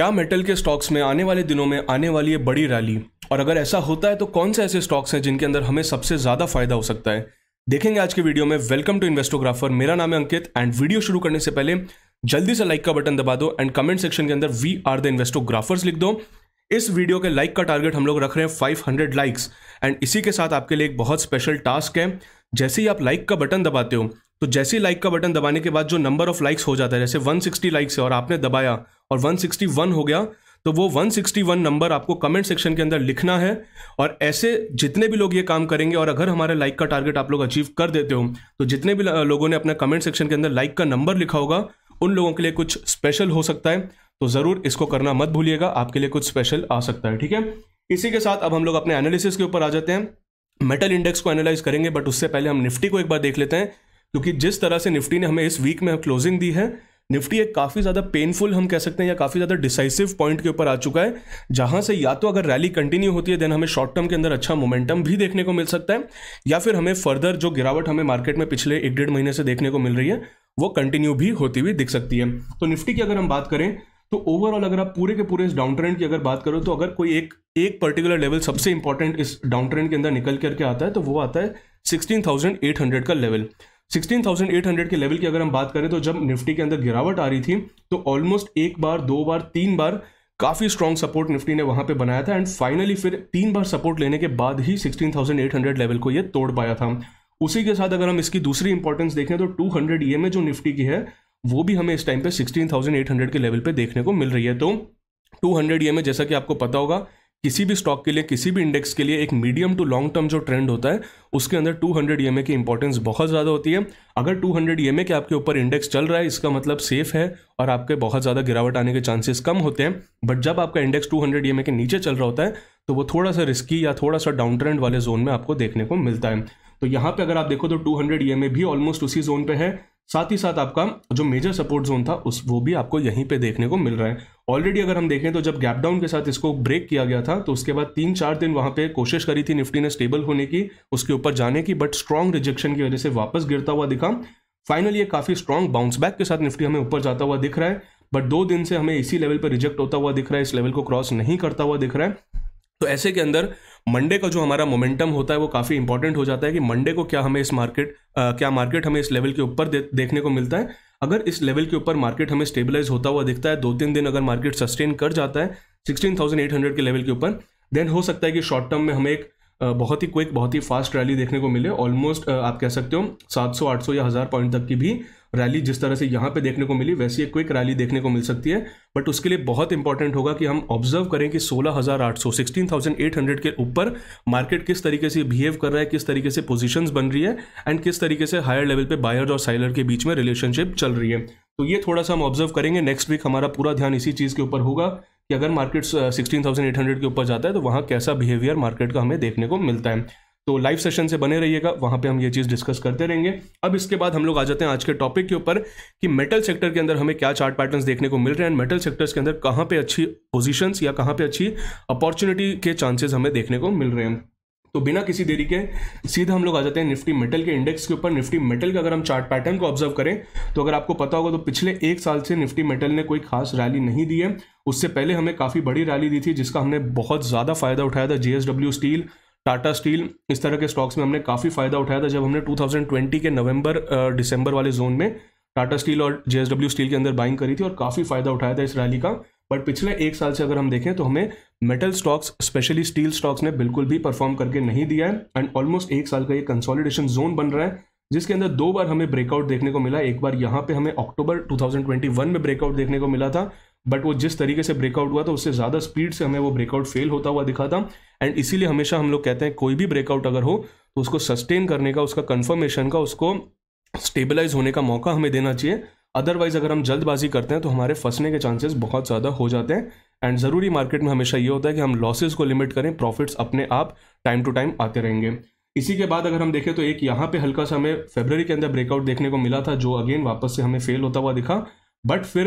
क्या मेटल के स्टॉक्स में आने वाले दिनों में आने वाली है बड़ी रैली और अगर ऐसा होता है तो कौन से ऐसे स्टॉक्स हैं जिनके अंदर हमें सबसे ज़्यादा फायदा हो सकता है देखेंगे आज के वीडियो में वेलकम टू इन्वेस्टोग्राफर मेरा नाम है अंकित एंड वीडियो शुरू करने से पहले जल्दी से लाइक का बटन दबा दो एंड कमेंट सेक्शन के अंदर वी आर द इन्वेस्टोग्राफर्स लिख दो इस वीडियो के लाइक का टारगेट हम लोग रख रहे हैं फाइव लाइक्स एंड इसी के साथ आपके लिए एक बहुत स्पेशल टास्क है जैसे ही आप लाइक का बटन दबाते हो तो जैसे ही लाइक का बटन दबाने के बाद जो नंबर ऑफ लाइक्स हो जाता है जैसे 160 लाइक्स है और आपने दबाया और 161 हो गया तो वो 161 नंबर आपको कमेंट सेक्शन के अंदर लिखना है और ऐसे जितने भी लोग ये काम करेंगे और अगर हमारे लाइक का टारगेट आप लोग अचीव कर देते हो तो जितने भी लोगों ने अपना कमेंट सेक्शन के अंदर लाइक का नंबर लिखा होगा उन लोगों के लिए कुछ स्पेशल हो सकता है तो ज़रूर इसको करना मत भूलिएगा आपके लिए कुछ स्पेशल आ सकता है ठीक है इसी के साथ अब हम लोग अपने एनालिसिस के ऊपर आ जाते हैं मेटल इंडेक्स को एनालाइज करेंगे बट उससे पहले हम निफ्टी को एक बार देख लेते हैं क्योंकि जिस तरह से निफ्टी ने हमें इस वीक में क्लोजिंग दी है निफ्टी एक काफ़ी ज़्यादा पेनफुल हम कह सकते हैं या काफ़ी ज़्यादा डिसाइसिव पॉइंट के ऊपर आ चुका है जहां से या तो अगर रैली कंटिन्यू होती है देन हमें शॉर्ट टर्म के अंदर अच्छा मोमेंटम भी देखने को मिल सकता है या फिर हमें फर्दर जो गिरावट हमें मार्केट में पिछले एक डेढ़ महीने से देखने को मिल रही है वो कंटिन्यू भी होती हुई दिख सकती है तो निफ्टी की अगर हम बात करें तो ओवरऑल अगर आप पूरे के पूरे इस डाउन ट्रेंड की अगर बात करो तो अगर कोई एक एक पर्टिकुलर लेवल सबसे इंपॉर्टेंट इस डाउन ट्रेंड के अंदर निकल करके आता है तो वो आता है 16,800 का लेवल 16,800 के लेवल की अगर हम बात करें तो जब निफ्टी के अंदर गिरावट आ रही थी तो ऑलमोस्ट एक बार दो बार तीन बार काफ़ी स्ट्रॉन्ग सपोर्ट निफ्टी ने वहां पे बनाया था एंड फाइनली फिर तीन बार सपोर्ट लेने के बाद ही 16,800 लेवल को ये तोड़ पाया था उसी के साथ अगर हम इसकी दूसरी इंपॉर्टेंस देखें तो 200 हंड्रेड ई जो निफ्टी की है वो भी हमें इस टाइम पे 16,800 के लेवल पे देखने को मिल रही है तो 200 हंड्रेड e जैसा कि आपको पता होगा किसी भी स्टॉक के लिए किसी भी इंडेक्स के लिए एक मीडियम टू लॉन्ग टर्म जो ट्रेंड होता है उसके अंदर 200 हंड्रेड की इंपॉर्टेंस बहुत ज़्यादा होती है अगर 200 हंड्रेड ई के आपके ऊपर इंडेक्स चल रहा है इसका मतलब सेफ है और आपके बहुत ज़्यादा गिरावट आने के चांसेस कम होते हैं बट जब आपका इंडेक्स टू हंड्रेड के नीचे चल रहा होता है तो वो थोड़ा सा रिस्की या थोड़ा सा डाउन ट्रेंड वाले जोन में आपको देखने को मिलता है तो यहाँ पर अगर आप देखो तो टू हंड्रेड भी ऑलमोस्ट उसी जोन पर है साथ ही साथ आपका जो मेजर सपोर्ट जोन था उस वो भी आपको यहीं पे देखने को मिल रहा है ऑलरेडी अगर हम देखें तो जब गैप डाउन के साथ इसको ब्रेक किया गया था तो उसके बाद तीन चार दिन वहां पे कोशिश करी थी निफ्टी ने स्टेबल होने की उसके ऊपर जाने की बट स्ट्रॉन्ग रिजेक्शन की वजह से वापस गिरता हुआ दिखा फाइनल ये काफ़ी स्ट्रॉन्ग बाउंस बैक के साथ निफ्टी हमें ऊपर जाता हुआ दिख रहा है बट दो दिन से हमें इसी लेवल पर रिजेक्ट होता हुआ दिख रहा है इस लेवल को क्रॉस नहीं करता हुआ दिख रहा है तो ऐसे के अंदर मंडे का जो हमारा मोमेंटम होता है वो काफ़ी इंपॉर्टेंट हो जाता है कि मंडे को क्या हमें इस मार्केट क्या मार्केट हमें इस लेवल के ऊपर दे, देखने को मिलता है अगर इस लेवल के ऊपर मार्केट हमें स्टेबलाइज होता हुआ दिखता है दो तीन दिन अगर मार्केट सस्टेन कर जाता है सिक्सटीन के लेवल के ऊपर देन हो सकता है कि शॉर्ट टर्म में हमें एक बहुत ही क्विक बहुत ही फास्ट रैली देखने को मिले ऑलमोस्ट आप कह सकते हो 700 800 या हज़ार पॉइंट तक की भी रैली जिस तरह से यहाँ पे देखने को मिली वैसी एक क्विक रैली देखने को मिल सकती है बट उसके लिए बहुत इंपॉर्टेंट होगा कि हम ऑब्जर्व करें कि 16,800 16,800 के ऊपर मार्केट किस तरीके से बिहेव कर रहा है किस तरीके से पोजीशंस बन रही है एंड किस तरीके से हायर लेवल पे बायर और साइलर के बीच में रिलेशनशिप चल रही है तो ये थोड़ा सा हम ऑब्जर्व करेंगे नेक्स्ट वीक हमारा पूरा ध्यान इसी चीज़ के ऊपर होगा कि अगर मार्केट हंड्रेड uh, के ऊपर जाता है तो वहाँ कैसा बिहेवियर मार्केट का हमें देखने को मिलता है तो लाइव सेशन से बने रहिएगा वहां पे हम ये चीज़ डिस्कस करते रहेंगे अब इसके बाद हम लोग आ जाते हैं आज के टॉपिक के ऊपर कि मेटल सेक्टर के अंदर हमें क्या चार्ट पैटर्न्स देखने को मिल रहे हैं मेटल सेक्टर्स के अंदर कहाँ पे अच्छी पोजीशंस या कहाँ पे अच्छी अपॉर्चुनिटी के चांसेस हमें देखने को मिल रहे हैं तो बिना किसी देरी के सीधा हम लोग आ जाते हैं निफ्टी मेटल के इंडेक्स के ऊपर निफ्टी मेटल का अगर हम चार्ट पैटर्न को ऑब्जर्व करें तो अगर आपको पता होगा तो पिछले एक साल से निफ्टी मेटल ने कोई खास रैली नहीं दी है उससे पहले हमें काफ़ी बड़ी रैली दी थी जिसका हमने बहुत ज़्यादा फायदा उठाया था जेएसडब्ल्यू स्टील टाटा स्टील इस तरह के स्टॉक्स में हमने काफ़ी फ़ायदा उठाया था जब हमने 2020 के नवंबर दिसंबर वाले जोन में टाटा स्टील और जेएसडब्ल्यू स्टील के अंदर बाइंग करी थी और काफ़ी फ़ायदा उठाया था इस रैली का बट पिछले एक साल से अगर हम देखें तो हमें metal stocks specially steel stocks ने बिल्कुल भी परफॉर्म करके नहीं दिया है एंड ऑलमोस्ट एक साल का ये कंसोलिडेशन जोन बन रहा है जिसके अंदर दो बार हमें ब्रेकआउट देखने को मिला एक बार यहाँ पे हमें अक्टूबर 2021 में ब्रेकआउट देखने को मिला था बट वो जिस तरीके से ब्रेकआउट हुआ था उससे ज़्यादा स्पीड से हमें वो ब्रेकआउट फेल होता हुआ दिखा था एंड इसीलिए हमेशा हम लोग कहते हैं कोई भी ब्रेकआउट अगर हो तो उसको सस्टेन करने का उसका कन्फर्मेशन का उसको स्टेबलाइज होने का मौका हमें देना चाहिए अदरवाइज अगर हम जल्दबाजी करते हैं तो हमारे फंसने के चांसेस बहुत ज़्यादा हो जाते हैं एंड ज़रूरी मार्केट में हमेशा ये होता है कि हम लॉसेज को लिमिट करें प्रॉफिट्स अपने आप टाइम टू टाइम आते रहेंगे इसी के बाद अगर हम देखें तो एक यहाँ पे हल्का सा हमें फेबर के अंदर ब्रेकआउट देखने को मिला था जो अगेन वापस से हमें फेल होता हुआ दिखा बट फिर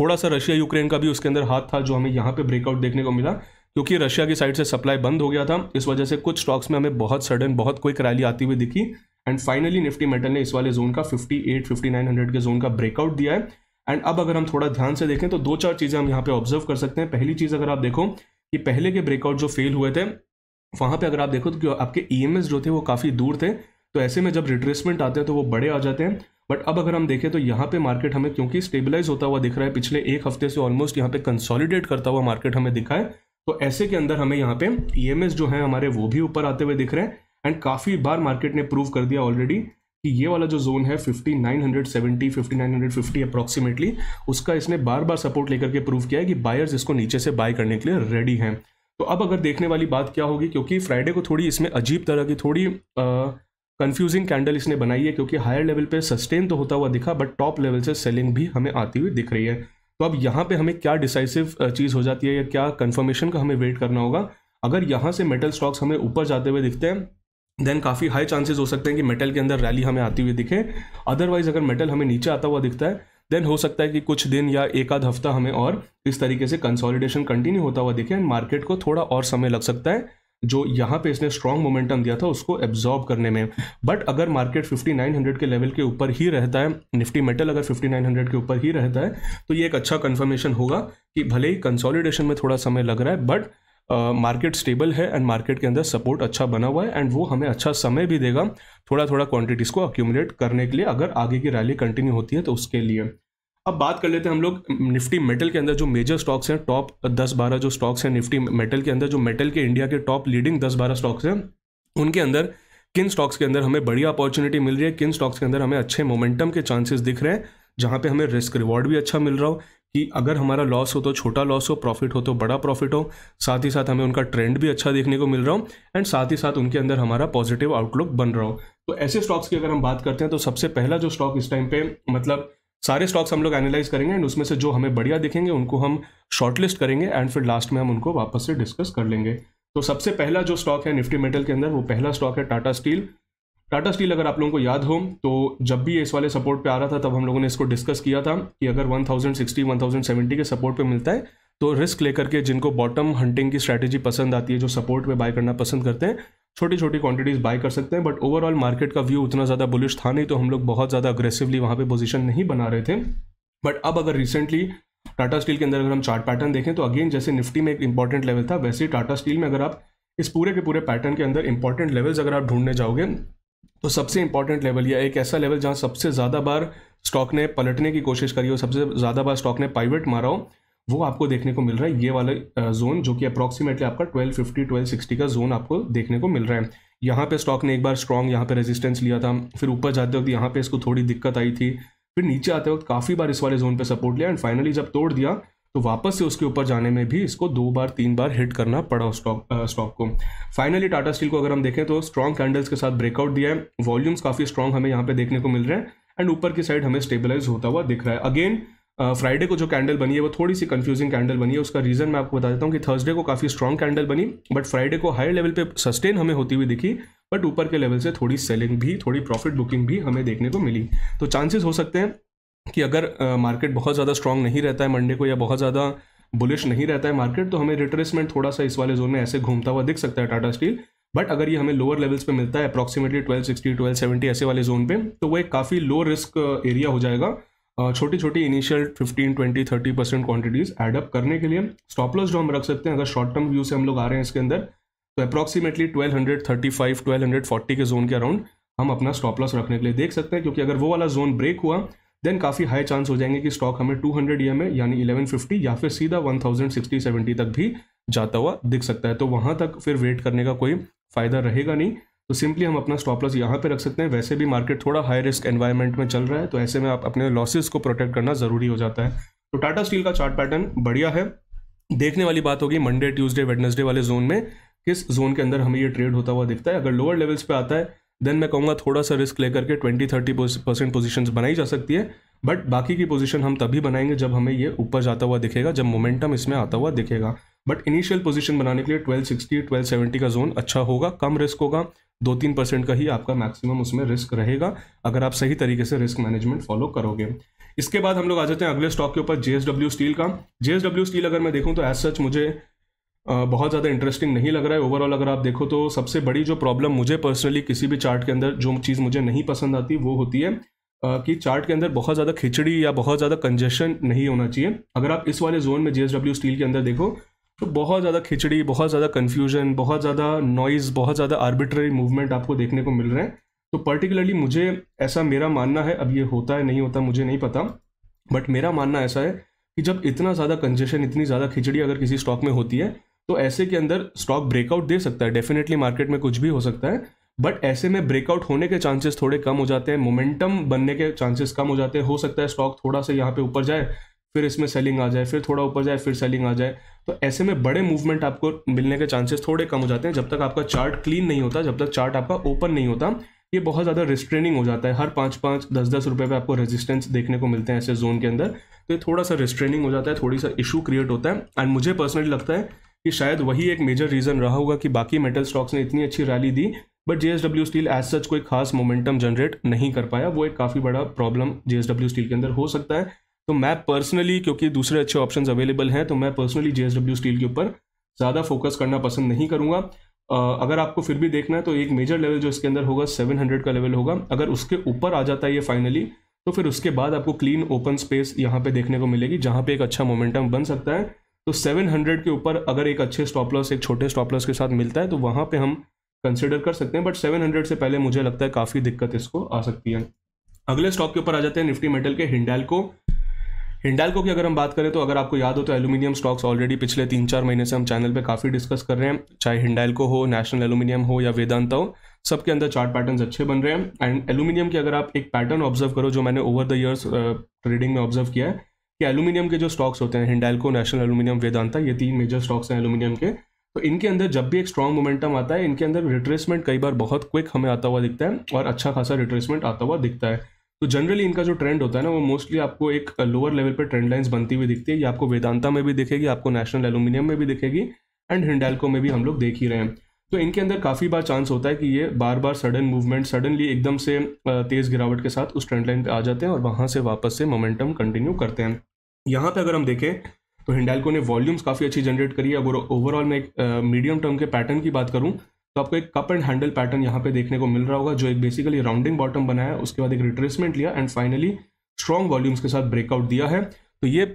थोड़ा सा रशिया यूक्रेन का भी उसके अंदर हाथ था जो हमें यहाँ पे ब्रेकआउट देखने को मिला क्योंकि रशिया की साइड से सप्लाई बंद हो गया था इस वजह से कुछ स्टॉक्स में हमें बहुत सडन बहुत क्विक रैली आती हुई दिखी एंड फाइनली निफ्टी मेटल ने इस वाले जोन का 58 5900 के जोन का ब्रेकआउट दिया है एंड अब अगर हम थोड़ा ध्यान से देखें तो दो चार चीज़ें हम यहाँ पे ऑब्जर्व कर सकते हैं पहली चीज़ अगर आप देखो कि पहले के ब्रेकआउट जो फेल हुए थे वहाँ पर अगर आप देखो तो आपके ई e जो थे वो काफ़ी दूर थे तो ऐसे में जब रिट्रेसमेंट आते हैं तो वो बड़े आ जाते हैं बट अब अगर हम देखें तो यहाँ पे मार्केट हमें क्योंकि स्टेबलाइज होता हुआ दिख रहा है पिछले एक हफ्ते से ऑलमोस्ट यहाँ पे कंसोलिडेट करता हुआ मार्केट हमें दिखा है तो ऐसे के अंदर हमें यहाँ पे ई e जो है हमारे वो भी ऊपर आते हुए दिख रहे हैं एंड काफ़ी बार मार्केट ने प्रूव कर दिया ऑलरेडी कि ये वाला जो जोन है 5970 5950 अप्रॉक्सीमेटली उसका इसने बार बार सपोर्ट लेकर के प्रूव किया है कि बायर्स इसको नीचे से बाय करने के लिए रेडी हैं तो अब अगर देखने वाली बात क्या होगी क्योंकि फ्राइडे को थोड़ी इसमें अजीब तरह की थोड़ी कंफ्यूजिंग कैंडल इसने बनाई है क्योंकि हायर लेवल पे सस्टेन तो होता हुआ दिखा बट टॉप लेवल से सेलिंग भी हमें आती हुई दिख रही है तो अब यहाँ पे हमें क्या डिसाइसिव चीज़ हो जाती है या क्या कंफर्मेशन का हमें वेट करना होगा अगर यहाँ से मेटल स्टॉक्स हमें ऊपर जाते हुए दिखते हैं देन काफ़ी हाई चांसेस हो सकते हैं कि मेटल के अंदर रैली हमें आती हुई दिखे अदरवाइज अगर मेटल हमें नीचे आता हुआ दिखता है देन हो सकता है कि कुछ दिन या एक आध हफ्ता हमें और इस तरीके से कंसोलिडेशन कंटिन्यू होता हुआ दिखे एंड मार्केट को थोड़ा और समय लग सकता है जो यहाँ पे इसने स्ट्रॉन्ग मोमेंटम दिया था उसको एब्जॉर्ब करने में बट अगर मार्केट 5900 के लेवल के ऊपर ही रहता है निफ्टी मेटल अगर 5900 के ऊपर ही रहता है तो ये एक अच्छा कन्फर्मेशन होगा कि भले ही कंसोलिडेशन में थोड़ा समय लग रहा है बट मार्केट स्टेबल है एंड मार्केट के अंदर सपोर्ट अच्छा बना हुआ है एंड वो हमें अच्छा समय भी देगा थोड़ा थोड़ा क्वांटिटीज़ को अक्यूमुलेट करने के लिए अगर आगे की रैली कंटिन्यू होती है तो उसके लिए अब बात कर लेते हैं हम लोग निफ्टी मेटल के अंदर जो मेजर स्टॉक्स हैं टॉप दस बारह जो स्टॉक्स हैं निफ्टी मेटल के अंदर जो मेटल के इंडिया के टॉप लीडिंग दस बारह स्टॉक्स हैं उनके अंदर किन स्टॉक्स के अंदर हमें बढ़िया अपॉर्चुनिटी मिल रही है किन स्टॉक्स के अंदर हमें अच्छे मोमेंटम के चांसेस दिख रहे हैं जहाँ पे हमें रिस्क रिवॉर्ड भी अच्छा मिल रहा हो कि अगर हमारा लॉस हो तो छोटा लॉस हो प्रॉफिट हो तो बड़ा प्रॉफिट हो साथ ही साथ हमें उनका ट्रेंड भी अच्छा देखने को मिल रहा हो एंड साथ ही साथ उनके अंदर हमारा पॉजिटिव आउटलुक बन रहा हो तो ऐसे स्टॉक्स की अगर हम बात करते हैं तो सबसे पहला जो स्टॉक इस टाइम पे मतलब सारे स्टॉक्स हम लोग एनालाइज करेंगे एंड उसमें से जो हमें बढ़िया दिखेंगे उनको हम शॉर्टलिस्ट करेंगे एंड फिर लास्ट में हम उनको वापस से डिस्कस कर लेंगे तो सबसे पहला जो स्टॉक है निफ्टी मेटल के अंदर वो पहला स्टॉक है टाटा स्टील टाटा स्टील अगर आप लोगों को याद हो तो जब भी इस वाले सपोर्ट पे आ रहा था तब हम लोगों ने इसको डिस्कस किया था कि अगर 1060 1070 के सपोर्ट पे मिलता है तो रिस्क लेकर के जिनको बॉटम हंटिंग की स्ट्रैटेजी पसंद आती है जो सपोर्ट पे बाय करना पसंद करते हैं छोटी छोटी क्वांटिटीज़ बाय कर सकते हैं बट ओवरऑल मार्केट का व्यू उतना ज़्यादा बुलिश था नहीं तो हम लोग बहुत ज़्यादा अग्रेसिवली वहाँ पे पोजीशन नहीं बना रहे थे बट अब अगर रिसेंटली टाटा स्टील के अंदर अगर हम चार्ट पैटर्न देखें तो अगेन जैसे निफ्टी में एक इंपॉर्टेंट लेवल था वैसे ही टाटा स्टील में अगर आप इस पूरे के पूरे पैटर्न के अंदर इंपॉर्टेंट लेवल्स अगर आप ढूंढने जाओगे तो सबसे इंपॉर्टेंट लेवल या एक ऐसा लेवल जहाँ सबसे ज़्यादा बार स्टॉक ने पलटने की कोशिश करी हो सबसे ज़्यादा बार स्टॉक ने पाइवेट मारा हो वो आपको देखने को मिल रहा है ये वाले जोन जो कि अप्रॉक्सीमेटली आपका 1250 1260 का जोन आपको देखने को मिल रहा है यहाँ पे स्टॉक ने एक बार स्ट्रॉन्ग यहाँ पे रेजिस्टेंस लिया था फिर ऊपर जाते वक्त यहाँ पे इसको थोड़ी दिक्कत आई थी फिर नीचे आते वक्त काफ़ी बार इस वाले जोन पे सपोर्ट लिया एंड फाइनली जब तोड़ दिया तो वापस से उसके ऊपर जाने में भी इसको दो बार तीन बार हिट करना पड़ा स्टॉक स्टॉक को फाइनली टाटा स्टील को अगर हम देखें तो स्ट्रॉन्ग कैंडल्स के साथ ब्रेकआउट दिया है वॉल्यूम्स काफ़ी स्ट्रॉन्ग हमें यहाँ पे देखने को मिल रहे हैं एंड ऊपर की साइड हमें स्टेबलाइज होता हुआ दिख रहा है अगेन फ्राइडे को जो कैंडल बनी है वो थोड़ी सी कंफ्यूजिंग कैंडल बनी है उसका रीज़न मैं आपको बता देता हूँ कि थर्सडे को काफ़ी स्ट्रॉन्ग कैंडल बनी बट फ्राइडे को हायर लेवल पे सस्टेन हमें होती हुई दिखी बट ऊपर के लेवल से थोड़ी सेलिंग भी थोड़ी प्रॉफिट बुकिंग भी हमें देखने को मिली तो चांसेस हो सकते हैं कि अगर मार्केट uh, बहुत ज़्यादा स्ट्रॉन्ग नहीं रहता है मंडे को या बहुत ज़्यादा बुलिश नहीं रहता है मार्केट तो हमें रिट्रेसमेंट थोड़ा सा इस वाले जोन में ऐसे घूमता हुआ दिख सकता है टाटा स्टील बट अगर ये हमें लोअर लेवल्स पे मिलता है अप्रॉक्सीमेटली 1260, 1270 ऐसे वाले जोन पे तो वो एक काफ़ी लो रिस्क एरिया हो जाएगा छोटी छोटी इनिशियल 15, 20, 30 परसेंट क्वान्टिटीज एडअप करने के लिए स्टॉप लॉस जो हम रख सकते हैं अगर शॉर्ट टर्म व्यू से हम लोग आ रहे हैं इसके अंदर तो अप्रॉक्सीमेटली 1235, 1240 के जोन के अराउंड हम अपना स्टॉप लॉस रखने के लिए देख सकते हैं क्योंकि अगर वो वाला जोन ब्रेक हुआ देन काफ़ी हाई चांस हो जाएंगे कि स्टॉक हमें टू हंड्रेड ई एम यानी इलेवन या फिर सीधा वन थाउजेंड तक भी जाता हुआ दिख सकता है तो वहाँ तक फिर वेट करने का कोई फ़ायदा रहेगा नहीं तो सिंपली हम अपना स्टॉप लॉस यहाँ पे रख सकते हैं वैसे भी मार्केट थोड़ा हाई रिस्क एनवायरमेंट में चल रहा है तो ऐसे में आप अपने लॉसेज को प्रोटेक्ट करना ज़रूरी हो जाता है तो टाटा स्टील का चार्ट पैटर्न बढ़िया है देखने वाली बात होगी मंडे ट्यूजडे वेडनेसडे वाले जोन में किस जोन के अंदर हमें ये ट्रेड होता हुआ दिखता है अगर लोअर लेवल्स पे आता है देन मैं कहूँगा थोड़ा सा रिस्क लेकर के ट्वेंटी थर्टी परसेंट पोजिशन बनाई जा सकती है बट बाकी की पोजीशन हम तभी बनाएंगे जब हमें ये ऊपर जाता हुआ दिखेगा जब मोमेंटम इसमें आता हुआ दिखेगा बट इनिशियल पोजीशन बनाने के लिए 1260 1270 का जोन अच्छा होगा कम रिस्क होगा दो तीन परसेंट का ही आपका मैक्सिमम उसमें रिस्क रहेगा अगर आप सही तरीके से रिस्क मैनेजमेंट फॉलो करोगे इसके बाद हम लोग आ जाते हैं अगले स्टॉक के ऊपर जेएसडब्ल्यू स्टील का जेएसडब्ल्यू स्टील अगर मैं देखूँ तो एज सच मुझे बहुत ज़्यादा इंटरेस्टिंग नहीं लग रहा है ओवरऑल अगर आप देखो तो सबसे बड़ी जो प्रॉब्लम मुझे पर्सनली किसी भी चार्ट के अंदर जो चीज़ मुझे नहीं पसंद आती वो होती है कि चार्ट के अंदर बहुत ज़्यादा खिचड़ी या बहुत ज़्यादा कंजेशन नहीं होना चाहिए अगर आप इस वाले जोन में जेएसडब्ल्यू स्टील के अंदर देखो तो बहुत ज़्यादा खिचड़ी बहुत ज़्यादा कन्फ्यूजन बहुत ज़्यादा नॉइज़ बहुत ज़्यादा आर्बिट्ररी मूवमेंट आपको देखने को मिल रहे हैं तो पर्टिकुलरली मुझे ऐसा मेरा मानना है अब ये होता है नहीं होता मुझे नहीं पता बट मेरा मानना ऐसा है कि जब इतना ज़्यादा कंजेशन इतनी ज़्यादा खिचड़ी अगर किसी स्टॉक में होती है तो ऐसे के अंदर स्टॉक ब्रेकआउट दे सकता है डेफिनेटली मार्केट में कुछ भी हो सकता है बट ऐसे में ब्रेकआउट होने के चांसेस थोड़े कम हो जाते हैं मोमेंटम बनने के चांसेस कम हो जाते हैं हो सकता है स्टॉक थोड़ा सा यहाँ पे ऊपर जाए फिर इसमें सेलिंग आ जाए फिर थोड़ा ऊपर जाए फिर सेलिंग आ जाए तो ऐसे में बड़े मूवमेंट आपको मिलने के चांसेस थोड़े कम हो जाते हैं जब तक आपका चार्ट क्लीन नहीं होता जब तक चार्ट आपका ओपन नहीं होता ये बहुत ज़्यादा रिस्ट्रेनिंग हो जाता है हर पाँच पाँच दस दस रुपये पे आपको रेजिस्टेंस देखने को मिलते हैं ऐसे जोन के अंदर तो ये थोड़ा सा रिस्ट्रेनिंग हो जाता है थोड़ी सा इशू क्रिएट होता है एंड मुझे पर्सनली लगता है कि शायद वही एक मेजर रीज़न रहा होगा कि बाकी मेटल स्टॉक्स ने इतनी अच्छी रैली दी but J steel as such कोई खास मोमेंटम जनरेट नहीं कर पाया वो एक काफ़ी बड़ा प्रॉब्लम जे स्टील के अंदर हो सकता है तो मैं पर्सनली क्योंकि दूसरे अच्छे ऑप्शन अवेलेबल हैं तो मैं पर्सनली जे स्टील के ऊपर ज़्यादा फोकस करना पसंद नहीं करूँगा अगर आपको फिर भी देखना है तो एक मेजर लेवल जो इसके अंदर होगा 700 का लेवल होगा अगर उसके ऊपर आ जाता है ये फाइनली तो फिर उसके बाद आपको क्लीन ओपन स्पेस यहाँ पे देखने को मिलेगी जहाँ पे एक अच्छा मोमेंटम बन सकता है तो 700 के ऊपर अगर एक अच्छे स्टॉप लॉस एक छोटे स्टॉप लॉस के साथ मिलता है तो वहाँ पे हम कंसिडर कर सकते हैं बट सेवन हंड्रेड से पहले मुझे लगता है काफ़ी दिक्कत इसको आ सकती है अगले स्टॉक के ऊपर आ जाते हैं निफ्टी मेटल के हिंडालको हिंडालको की अगर हम बात करें तो अगर आपको याद हो तो एल्यूमिनियम स्टॉक्स ऑलरेडी पिछले तीन चार महीने से हम चैनल पे काफ़ी डिस्कस कर रहे हैं चाहे हिंडालको हो नेशनल एल्यूमिनियम हो या वेदांता हो सबके अंदर चार्ट पैटर्न अच्छे बन रहे हैं एंड एल्यूमिनियम के अगर आप एक पैटर्न ऑब्जर्व करो जो मैंने ओवर द ईयर्स ट्रेडिंग में ऑब्जर्व किया है कि एल्यूमिनियम के जो स्टॉक्स होते हैं हिंडालको नेशनल एल्यूमिनियम वेदांता ये तीन मेजर स्टॉक्स हैं एल्यूमिनियम के तो इनके अंदर जब भी एक स्ट्रॉन्ग मोमेंटम आता है इनके अंदर रिट्रेसमेंट कई बार बहुत क्विक हमें आता हुआ दिखता है और अच्छा खासा रिट्रेसमेंट आता हुआ दिखता है तो जनरली इनका जो ट्रेंड होता है ना वो मोस्टली आपको एक लोअर लेवल पर ट्रेंड लाइन्स बनती हुई दिखती है ये आपको वेदांता में भी दिखेगी आपको नेशनल एलुमिनियम में भी दिखेगी एंड हिंडालको में भी हम लोग देख ही रहे हैं तो इनके अंदर काफ़ी बार चांस होता है कि ये बार बार सडन मूवमेंट सडनली एकदम से तेज़ गिरावट के साथ उस ट्रेंड लाइन पर आ जाते हैं और वहाँ से वापस से मोमेंटम कंटिन्यू करते हैं यहाँ पर अगर हम देखें तो हिंडालको ने वॉल्यूम्स काफ़ी अच्छी जनरेट करी है अगर ओवरऑल मैं एक मीडियम टर्म के पैटर्न की बात करूँ तो आपको एक कप एंड हैंडल पैटर्न यहाँ पे देखने को मिल रहा होगा जो एक बेसिकली राउंडिंग बॉटम बनाया उसके बाद एक रिट्रेसमेंट लिया एंड फाइनली स्ट्रॉन्ग वॉल्यूम्स के साथ ब्रेकआउट दिया है तो ये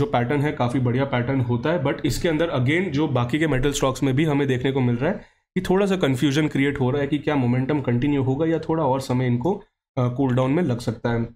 जो पैटर्न है काफ़ी बढ़िया पैटर्न होता है बट इसके अंदर अगेन जो बाकी के मेटल स्टॉक्स में भी हमें देखने को मिल रहा है कि थोड़ा सा कन्फ्यूजन क्रिएट हो रहा है कि क्या मोमेंटम कंटिन्यू होगा या थोड़ा और समय इनको कूल डाउन में लग सकता है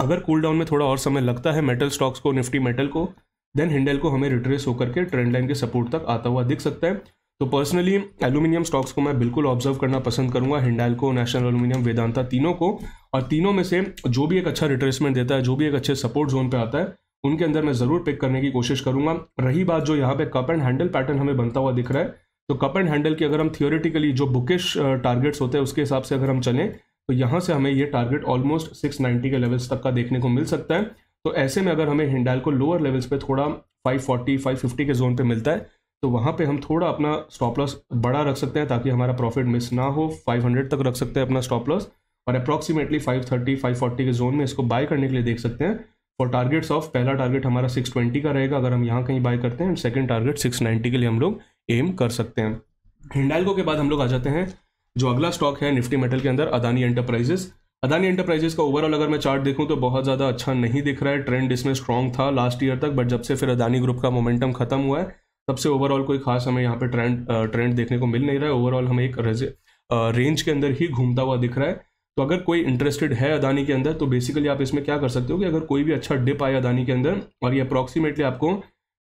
अगर कूल डाउन में थोड़ा और समय लगता है मेटल स्टॉक्स को निफ्टी मेटल को देन हिंडेल को हमें रिट्रेस होकर के ट्रेंड लाइन के सपोर्ट तक आता हुआ दिख सकता है तो पर्सनली एल्यूमिनियम स्टॉक्स को मैं बिल्कुल ऑब्जर्व करना पसंद करूंगा हिंडाल को नेशनल एल्यूमिनियम वेदांता तीनों को और तीनों में से जो भी एक अच्छा रिट्रेसमेंट देता है जो भी एक अच्छे सपोर्ट जोन पे आता है उनके अंदर मैं ज़रूर पिक करने की कोशिश करूंगा रही बात जो यहाँ पे कप एंड हैंडल पैटर्न हमें बनता हुआ दिख रहा है तो कप एंड हैंडल की अगर हम थियोरिटिकली जो बुकिश टारगेट्स होते हैं उसके हिसाब से अगर हम चलें तो यहाँ से हमें ये टारगेट ऑलमोस्ट सिक्स के लेवल्स तक का देखने को मिल सकता है तो ऐसे में अगर हमें हिंडाल को लोअर लेवल्स पे थोड़ा 540, 550 के जोन पे मिलता है तो वहाँ पे हम थोड़ा अपना स्टॉप लॉस बड़ा रख सकते हैं ताकि हमारा प्रॉफिट मिस ना हो 500 तक रख सकते हैं अपना स्टॉप लॉस और अप्रॉक्सीमेटली 530, 540 के जोन में इसको बाय करने के लिए देख सकते हैं फॉर टारगेट्स ऑफ पहला टारगेट हमारा सिक्स का रहेगा अगर हम यहाँ कहीं बाय करते हैं एंड सेकेंड टारगेट सिक्स के लिए हम लोग एम कर सकते हैं हिंडालको के बाद हम लोग आ जाते हैं जो अगला स्टॉक है निफ्टी मेटल के अंदर अदानी एंटरप्राइजेज़ अदानी एंटरप्राइजेस का ओवरऑल अगर मैं चार्ट देखूं तो बहुत ज़्यादा अच्छा नहीं दिख रहा है ट्रेंड इसमें स्ट्रॉन्ग था लास्ट ईयर तक बट जब से फिर अदानी ग्रुप का मोमेंटम खत्म हुआ है तब से ओवरऑल कोई खास हमें यहाँ पे ट्रेंड ट्रेंड देखने को मिल नहीं रहा है ओवरऑल हमें एक रेंज के अंदर ही घूमता हुआ दिख रहा है तो अगर कोई इंटरेस्टेड है अदानी के अंदर तो बेसिकली आप इसमें क्या कर सकते हो कि अगर कोई भी अच्छा डिप आए अदानी के अंदर और ये अप्रॉक्सीमेटली आपको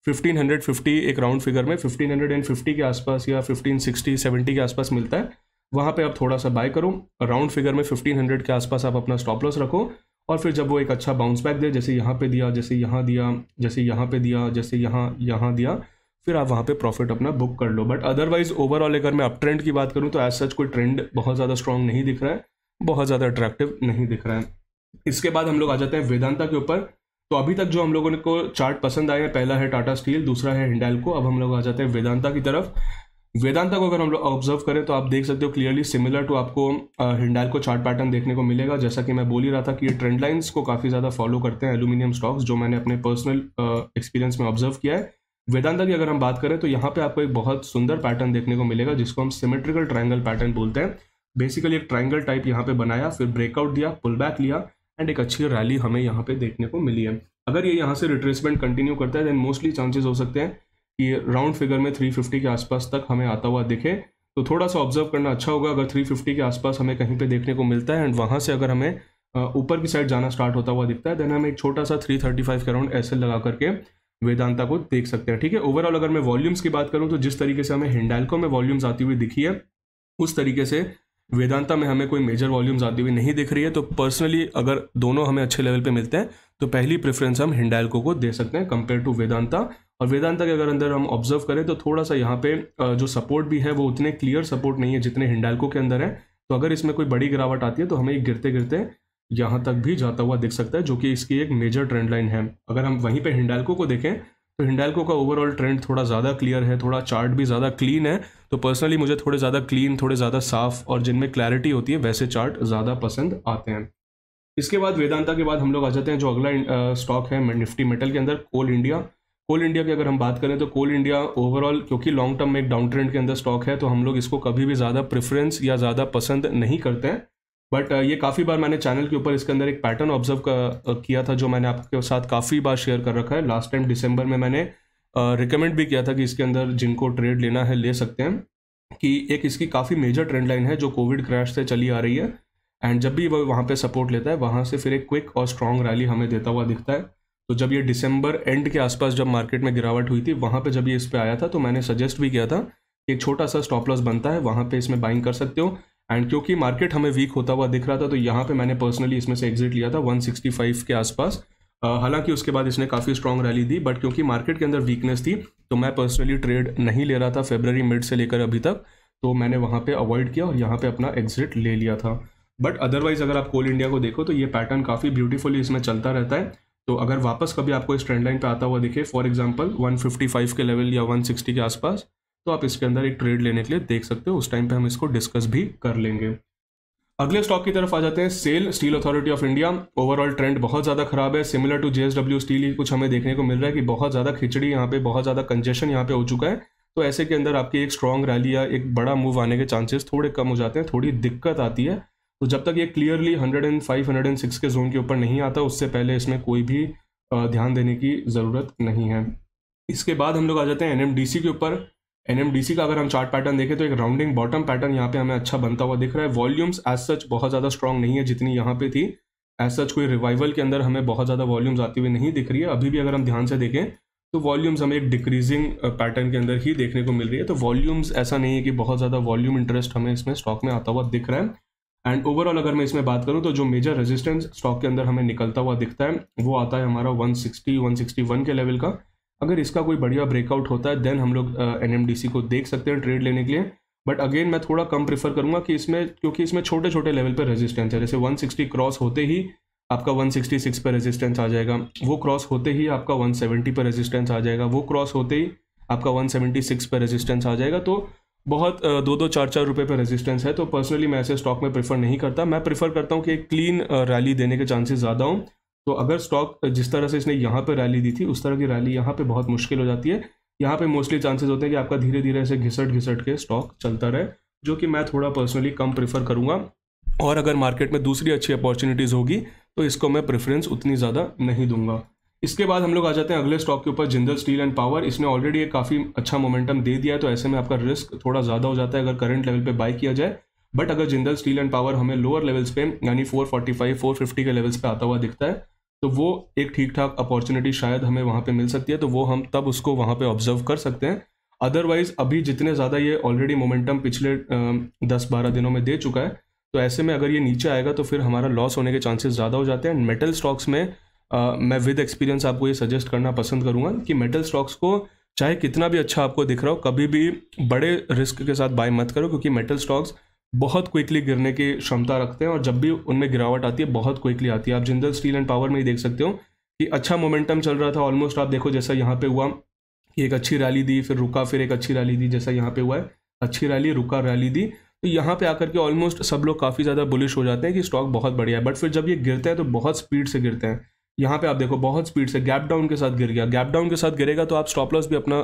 1550 एक राउंड फिगर में 1550 के आसपास या 1560 70 के आसपास मिलता है वहाँ पे आप थोड़ा सा बाय करो राउंड फिगर में 1500 के आसपास आप अपना स्टॉप लॉस रखो और फिर जब वो एक अच्छा बाउंस बैक दे जैसे यहाँ पे दिया जैसे यहाँ दिया जैसे यहाँ पे दिया जैसे यहाँ यहाँ दिया फिर आप वहाँ पे प्रॉफिट अपना बुक कर लो बट अदरवाइज ओवरऑल अगर मैं अप ट्रेंड की बात करूँ तो एज सच कोई ट्रेंड बहुत ज़्यादा स्ट्रॉन्ग नहीं दिख रहा है बहुत ज़्यादा अट्रैक्टिव नहीं दिख रहा है इसके बाद हम लोग आ जाते हैं वेदांता के ऊपर तो अभी तक जो हम लोगों ने को चार्ट पसंद आए हैं पहला है टाटा स्टील दूसरा है को अब हम लोग आ जाते हैं वेदांता की तरफ वेदांता को अगर हम लोग ऑब्जर्व करें तो आप देख सकते हो क्लियरली सिमिलर टू आपको हिंडाल को चार्ट पैटर्न देखने को मिलेगा जैसा कि मैं बोल ही रहा था कि ये ट्रेंड लाइंस को काफ़ी ज़्यादा फॉलो करते हैं एल्यूमिनियम स्टॉक्स जो मैंने अपने पर्सनल एक्सपीरियंस में ऑब्जर्व किया है वेदांता की अगर हम बात करें तो यहाँ पे आपको एक बहुत सुंदर पैटर्न देखने को मिलेगा जिसको हम सिमेट्रिकल ट्राइंगल पैटर्न बोलते हैं बेसिकली एक ट्राइंगल टाइप यहाँ पे बनाया फिर ब्रेकआउट दिया पुल बैक लिया एंड एक अच्छी रैली हमें यहाँ पे देखने को मिली है अगर ये यहाँ से रिट्रेसमेंट कंटिन्यू करता है देन मोस्टली चांसेस हो सकते हैं कि राउंड फिगर में 350 के आसपास तक हमें आता हुआ दिखे तो थोड़ा सा ऑब्जर्व करना अच्छा होगा अगर 350 के आसपास हमें कहीं पे देखने को मिलता है एंड वहाँ से अगर हमें ऊपर की साइड जाना स्टार्ट होता हुआ दिखता है देन हम एक छोटा सा 335 के राउंड ऐसे लगा करके वेदांता को देख सकते हैं ठीक है ओवरऑल अगर मैं वॉल्यूम्स की बात करूँ तो जिस तरीके से हमें हिंडालको में वॉल्यूम्स आती हुई दिखी है उस तरीके से वेदांता में हमें कोई मेजर वॉल्यूम्स आती हुई नहीं दिख रही है तो पर्सनली अगर दोनों हमें अच्छे लेवल पर मिलते हैं तो पहली प्रेफरेंस हम हिंडालको को दे सकते हैं कंपेयर टू वेदांता और वेदांता के अगर अंदर हम ऑब्जर्व करें तो थोड़ा सा यहाँ पे जो सपोर्ट भी है वो उतने क्लियर सपोर्ट नहीं है जितने हिंडालको के अंदर है तो अगर इसमें कोई बड़ी गिरावट आती है तो हमें गिरते गिरते यहाँ तक भी जाता हुआ दिख सकता है जो कि इसकी एक मेजर ट्रेंड लाइन है अगर हम वहीं पर हिंडालको को देखें तो हिंडालको का ओवरऑल ट्रेंड थोड़ा ज़्यादा क्लियर है थोड़ा चार्ट भी ज़्यादा क्लीन है तो पर्सनली मुझे थोड़े ज़्यादा क्लीन थोड़े ज़्यादा साफ और जिनमें क्लैरिटी होती है वैसे चार्ट ज़्यादा पसंद आते हैं इसके बाद वेदांता के बाद हम लोग आ जाते हैं जो अगला स्टॉक है निफ्टी मेटल के अंदर कोल इंडिया कोल इंडिया की अगर हम बात करें तो कोल इंडिया ओवरऑल क्योंकि लॉन्ग टर्म में एक डाउन ट्रेंड के अंदर स्टॉक है तो हम लोग इसको कभी भी ज़्यादा प्रेफरेंस या ज़्यादा पसंद नहीं करते हैं बट ये काफ़ी बार मैंने चैनल के ऊपर इसके अंदर एक पैटर्न ऑब्जर्व किया था जो मैंने आपके साथ काफ़ी बार शेयर कर रखा है लास्ट टाइम दिसंबर में मैंने रिकमेंड भी किया था कि इसके अंदर जिनको ट्रेड लेना है ले सकते हैं कि एक इसकी काफ़ी मेजर ट्रेंड लाइन है जो कोविड क्रैश से चली आ रही है एंड जब भी वह वहाँ पर सपोर्ट लेता है वहाँ से फिर एक क्विक और स्ट्रॉन्ग रैली हमें देता हुआ दिखता है तो जब ये दिसंबर एंड के आसपास जब मार्केट में गिरावट हुई थी वहाँ पे जब ये इस पर आया था तो मैंने सजेस्ट भी किया था कि एक छोटा सा स्टॉप लॉस बनता है वहाँ पे इसमें बाइंग कर सकते हो एंड क्योंकि मार्केट हमें वीक होता हुआ दिख रहा था तो यहाँ पे मैंने पर्सनली इसमें से एग्जिट लिया था 165 के आसपास हालांकि उसके बाद इसने काफ़ी स्ट्रॉन्ग रैली दी बट क्योंकि मार्केट के अंदर वीकनेस थी तो मैं पर्सनली ट्रेड नहीं ले रहा था फेबररी मिड से लेकर अभी तक तो मैंने वहाँ पे अवॉइड किया और यहाँ पे अपना एग्जिट ले लिया था बट अदरवाइज अगर आप कोल इंडिया को देखो तो ये पैटर्न काफ़ी ब्यूटीफुली इसमें चलता रहता है तो अगर वापस कभी आपको इस ट्रेंड लाइन पे आता हुआ दिखे फॉर एग्जाम्पल 155 के लेवल या 160 के आसपास तो आप इसके अंदर एक ट्रेड लेने के लिए देख सकते हो उस टाइम पे हम इसको डिस्कस भी कर लेंगे अगले स्टॉक की तरफ आ जाते हैं SAIL steel authority of India overall trend बहुत ज़्यादा खराब है सिमिलर टू जेएसडब्ल्यू स्टील ही कुछ हमें देखने को मिल रहा है कि बहुत ज़्यादा खिचड़ी यहाँ पे बहुत ज़्यादा कंजेशन यहाँ पे हो चुका है तो ऐसे के अंदर आपकी एक स्ट्रॉन्ग रैली या एक बड़ा मूव आने के चांसेस थोड़े कम हो जाते हैं थोड़ी दिक्कत आती है तो जब तक ये clearly hundred and five hundred and six के जोन के ऊपर नहीं आता उससे पहले इसमें कोई भी ध्यान देने की ज़रूरत नहीं है इसके बाद हम लोग आ जाते हैं एन के ऊपर एन का अगर हम चार्ट पैटर्न देखें तो एक राउंडिंग बॉटम पैटर्न यहाँ पे हमें अच्छा बनता हुआ दिख रहा है वॉल्यूम्स एज सच बहुत ज़्यादा स्ट्रॉन्ग नहीं है जितनी यहाँ पे थी एज सच कोई रिवाइवल के अंदर हमें बहुत ज़्यादा वॉल्यूम्स आती हुई नहीं दिख रही है अभी भी अगर हम ध्यान से देखें तो वॉल्यूम्स हमें एक डिक्रीजिंग पैटर्न के अंदर ही देखने को मिल रही है तो वॉल्यूम्स ऐसा नहीं है कि बहुत ज़्यादा वॉल्यूम इंटरेस्ट हमें इसमें स्टॉक में आता हुआ दिख रहा है एंड ओवरऑल अगर मैं इसमें बात करूं तो जो मेजर रेजिस्टेंस स्टॉक के अंदर हमें निकलता हुआ दिखता है वो आता है हमारा 160 161 के लेवल का अगर इसका कोई बढ़िया ब्रेकआउट होता है देन हम लोग एन uh, को देख सकते हैं ट्रेड लेने के लिए बट अगेन मैं थोड़ा कम प्रीफर करूंगा कि इसमें क्योंकि इसमें छोटे छोटे लेवल पर रेजिस्टेंस है जैसे वन क्रॉस होते ही आपका 166 पर रेजिस्टेंस आ जाएगा वो क्रॉस होते ही आपका 170 पर रेजिस्टेंस आ जाएगा वो क्रॉस होते ही आपका 176 पर रेजिस्टेंस आ जाएगा तो बहुत दो दो चार चार रुपए पर रेजिस्टेंस है तो पर्सनली मैं ऐसे स्टॉक में प्रेफर नहीं करता मैं प्रेफर करता हूँ कि एक क्लीन रैली देने के चांसेस ज़्यादा हों तो अगर स्टॉक जिस तरह से इसने यहाँ पर रैली दी थी उस तरह की रैली यहाँ पर बहुत मुश्किल हो जाती है यहाँ पे मोस्टली चांसेज़ होते हैं कि आपका धीरे धीरे ऐसे घिसट घिसट के स्टॉक चलता रहे जो कि मैं थोड़ा पर्सनली कम प्रेफर करूँगा और अगर मार्केट में दूसरी अच्छी अपॉर्चुनिटीज़ होगी तो इसको मैं प्रेफरेंस उतनी ज़्यादा नहीं दूंगा इसके बाद हम लोग आ जाते हैं अगले स्टॉक के ऊपर जिंदल स्टील एंड पावर इसने ऑलरेडी एक काफ़ी अच्छा मोमेंटम दे दिया है तो ऐसे में आपका रिस्क थोड़ा ज़्यादा हो जाता है अगर करंट लेवल पे बाय किया जाए बट अगर जिंदल स्टील एंड पावर हमें लोअर लेवल्स पे यानी 445 450 के लेवल्स पे आता हुआ दिखता है तो वो एक ठीक ठाक अपॉर्चुनिटी शायद हमें वहाँ पर मिल सकती है तो वो हम तब उसको वहाँ पर ऑब्जर्व कर सकते हैं अदरवाइज अभी जितने ज़्यादा ये ऑलरेडी मोमेंटम पिछले दस बारह दिनों में दे चुका है तो ऐसे में अगर ये नीचे आएगा तो फिर हमारा लॉस होने के चांसेस ज़्यादा हो जाते हैं मेटल स्टॉक्स में मैं विद एक्सपीरियंस आपको ये सजेस्ट करना पसंद करूँगा कि मेटल स्टॉक्स को चाहे कितना भी अच्छा आपको दिख रहा हो कभी भी बड़े रिस्क के साथ बाय मत करो क्योंकि मेटल स्टॉक्स बहुत क्विकली गिरने की क्षमता रखते हैं और जब भी उनमें गिरावट आती है बहुत क्विकली आती है आप जिंदल स्टील एंड पावर में ही देख सकते हो कि अच्छा मोमेंटम चल रहा था ऑलमोस्ट आप देखो जैसा यहाँ पे हुआ कि एक अच्छी रैली दी फिर रुका फिर एक अच्छी रैली दी जैसा यहाँ पे हुआ है अच्छी रैली रुका रैली दी तो यहाँ पे आकर के ऑलमोस्ट सब लोग काफ़ी ज़्यादा बुलिश हो जाते हैं कि स्टॉक बहुत बढ़िया है बट फिर जब ये गिरते हैं तो बहुत स्पीड से गिरते हैं यहाँ पे आप देखो बहुत स्पीड से गैप डाउन के साथ गिर गया गैप डाउन के साथ गिरेगा तो आप स्टॉप लॉस भी अपना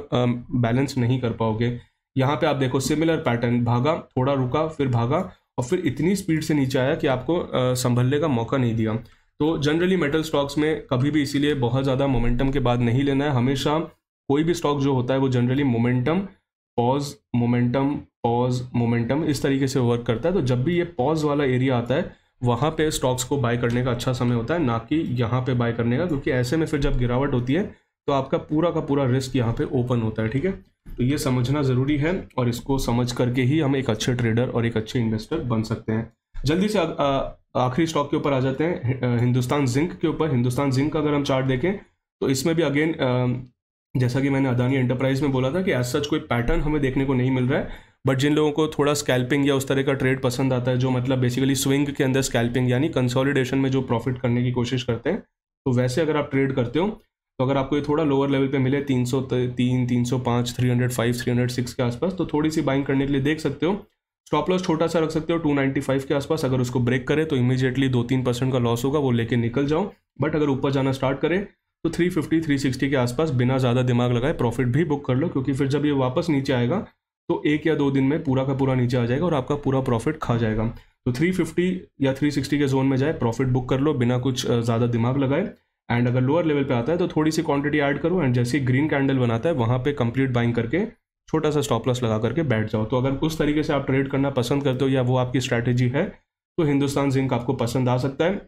बैलेंस नहीं कर पाओगे यहाँ पे आप देखो सिमिलर पैटर्न भागा थोड़ा रुका फिर भागा और फिर इतनी स्पीड से नीचे आया कि आपको संभलने का मौका नहीं दिया तो जनरली मेटल स्टॉक्स में कभी भी इसीलिए बहुत ज़्यादा मोमेंटम के बाद नहीं लेना है हमेशा कोई भी स्टॉक जो होता है वो generally momentum pause momentum pause momentum इस तरीके से वर्क करता है तो जब भी ये पॉज वाला एरिया आता है वहाँ पे स्टॉक्स को बाय करने का अच्छा समय होता है ना कि यहाँ पे बाय करने का क्योंकि ऐसे में फिर जब गिरावट होती है तो आपका पूरा का पूरा रिस्क यहाँ पे ओपन होता है ठीक है तो ये समझना ज़रूरी है और इसको समझ करके ही हम एक अच्छे ट्रेडर और एक अच्छे इन्वेस्टर बन सकते हैं जल्दी से आखिरी स्टॉक के ऊपर आ जाते हैं हिंदुस्तान जिंक के ऊपर हिंदुस्तान जिंक का अगर हम चार्ट देखें तो इसमें भी अगेन जैसा कि मैंने अदानी एंटरप्राइज में बोला था कि एज सच कोई पैटर्न हमें देखने को नहीं मिल रहा है बट जिन लोगों को थोड़ा स्कैल्पिंग या उस तरह का ट्रेड पसंद आता है जो मतलब बेसिकली स्विंग के अंदर स्कैल्पिंग यानी कंसोलिडेशन में जो प्रॉफिट करने की कोशिश करते हैं तो वैसे अगर आप ट्रेड करते हो तो अगर आपको ये थोड़ा लोअर लेवल पे मिले तीन सौ तीन तीन सौ पाँच three hundred five three hundred six के आसपास तो थोड़ी सी बाइंग करने के लिए देख सकते हो स्टॉप लॉस छोटा सा रख सकते हो टू नाइन्टी फाइव के आसपास अगर उसको ब्रेक करे तो इमीजिएटली दो तीन परसेंट का लॉस होगा वो लेके निकल जाओ बट अगर ऊपर जाना स्टार्ट करे तो थ्री फिफ्टी थ्री सिक्सटी के आसपास बिना ज़्यादा दिमाग लगाए प्रॉफिट भी बुक कर लो क्योंकि फिर जब ये वापस नीचे आएगा तो एक या दो दिन में पूरा का पूरा नीचे आ जाएगा और आपका पूरा प्रॉफिट खा जाएगा तो 350 या 360 के जोन में जाए प्रॉफिट बुक कर लो बिना कुछ ज़्यादा दिमाग लगाए एंड अगर लोअर लेवल पे आता है तो थोड़ी सी क्वांटिटी ऐड करो एंड जैसे ग्रीन कैंडल बनाता है वहाँ पे कंप्लीट बाइंग करके छोटा सा स्टॉप लॉस लगा करके बैठ जाओ तो अगर उस तरीके से आप ट्रेड करना पसंद करते हो या वो आपकी स्ट्रैटेजी है तो हिंदुस्तान जिंक आपको पसंद आ सकता है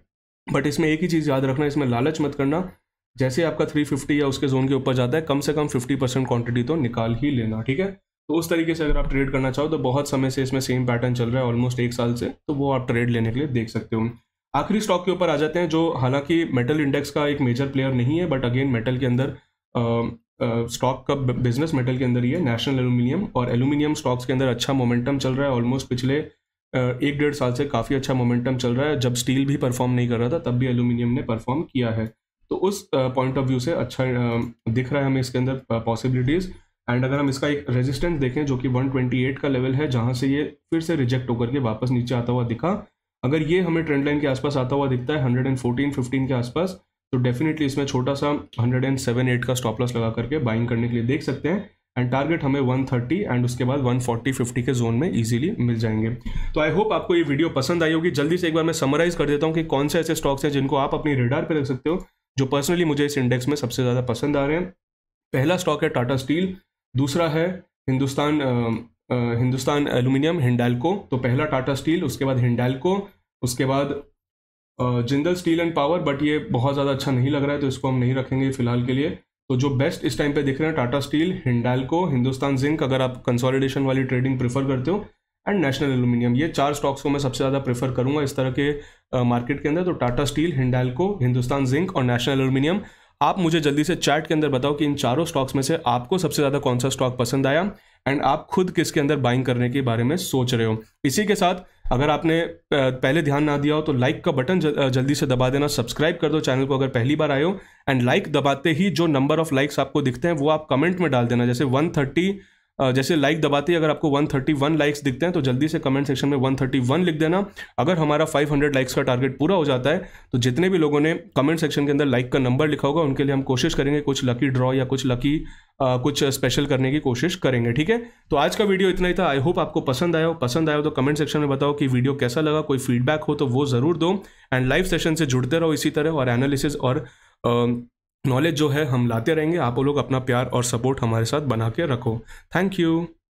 बट इसमें एक ही चीज़ याद रखना इसमें लालच मत करना जैसे आपका 350 या उसके जोन के ऊपर जाता है कम से कम 50 परसेंट क्वांटिटी तो निकाल ही लेना ठीक है तो उस तरीके से अगर आप ट्रेड करना चाहो तो बहुत समय से इसमें सेम पैटर्न चल रहा है ऑलमोस्ट एक साल से तो वो आप ट्रेड लेने के लिए देख सकते हो आखिरी स्टॉक के ऊपर आ जाते हैं जो हालांकि मेटल इंडेक्स का एक मेजर प्लेयर नहीं है बट अगेन मेटल के अंदर स्टॉक का बिजनेस मेटल के अंदर ही है नेशनल एलुमिनियम और एलुमिनियम स्टॉक्स के अंदर अच्छा मोमेंटम चल रहा है ऑलमोस्ट पिछले एक डेढ़ साल से काफ़ी अच्छा मोमेंटम चल रहा है जब स्टील भी परफॉर्म नहीं कर रहा था तब भी एलुमिनियम ने परफॉर्म किया है तो उस पॉइंट ऑफ व्यू से अच्छा दिख रहा है हमें इसके अंदर पॉसिबिलिटीज़ एंड अगर हम इसका एक रेजिस्टेंस देखें जो कि 128 का लेवल है जहां से ये फिर से रिजेक्ट होकर के वापस नीचे आता हुआ दिखा अगर ये हमें ट्रेंड लाइन के आसपास आता हुआ दिखता है 114 15 के आसपास तो डेफिनेटली इसमें छोटा सा 107 8 का स्टॉप लॉस लगा करके बाइंग करने के लिए देख सकते हैं एंड टारगेट हमें वन एंड उसके बाद वन फोर्टी के जोन में ईजिली मिल जाएंगे तो आई होप आपको ये वीडियो पसंद आई होगी जल्दी से एक बार मैं समराइज कर देता हूँ कि कौन से ऐसे स्टॉक्स हैं जिनको आप अपनी रेडार पर रख सकते हो जो पर्सनली मुझे इस इंडेक्स में सबसे ज़्यादा पसंद आ रहे हैं पहला स्टॉक है टाटा स्टील दूसरा है हिंदुस्तान आ, आ, हिंदुस्तान एल्यूमिनियम हिंडालको तो पहला टाटा स्टील उसके बाद हिंडालको उसके बाद Jindal steel and power but ये बहुत ज़्यादा अच्छा नहीं लग रहा है तो इसको हम नहीं रखेंगे फिलहाल के लिए तो जो बेस्ट इस टाइम पे दिख रहे हैं टाटा स्टील हिंडालको हिंदुस्तान जिंक अगर आप कंसोलिडेशन वाली ट्रेडिंग प्रेफर करते हो एंड नेशनल एल्यूमिनियम ये चार स्टॉक्स को मैं सबसे ज़्यादा प्रेफर करूंगा इस तरह के मार्केट के अंदर तो टाटा स्टील हिंडालको हिंदुस्तान जिंक और नेशनल एलुमिनियम आप मुझे जल्दी से चैट के अंदर बताओ कि इन चारों स्टॉक्स में से आपको सबसे ज़्यादा कौन सा स्टॉक पसंद आया एंड आप खुद किसके अंदर बाइंग करने के बारे में सोच रहे हो इसी के साथ अगर आपने पहले ध्यान ना दिया हो तो लाइक का बटन जल्दी से दबा देना सब्सक्राइब कर दो चैनल को अगर पहली बार आए हो एंड लाइक दबाते ही जो नंबर ऑफ लाइक्स आपको दिखते हैं वो आप कमेंट में डाल देना जैसे 130 जैसे लाइक दबाते ही अगर आपको 131 लाइक्स दिखते हैं तो जल्दी से कमेंट सेक्शन में 131 लिख देना अगर हमारा 500 लाइक्स का टारगेट पूरा हो जाता है तो जितने भी लोगों ने कमेंट सेक्शन के अंदर लाइक का नंबर लिखा होगा उनके लिए हम कोशिश करेंगे कुछ लकी ड्रॉ या कुछ लकी आ, कुछ स्पेशल करने की कोशिश करेंगे ठीक है तो आज का वीडियो इतना ही था आई होप आपको पसंद आया हो पसंद आया हो तो कमेंट सेक्शन में बताओ कि वीडियो कैसा लगा कोई फीडबैक हो तो वो ज़रूर दो एंड लाइव सेशन से जुड़ते रहो इसी तरह और एनालिसिस और आ, नॉलेज जो है हम लाते रहेंगे आप लोग अपना प्यार और सपोर्ट हमारे साथ बना के रखो थैंक यू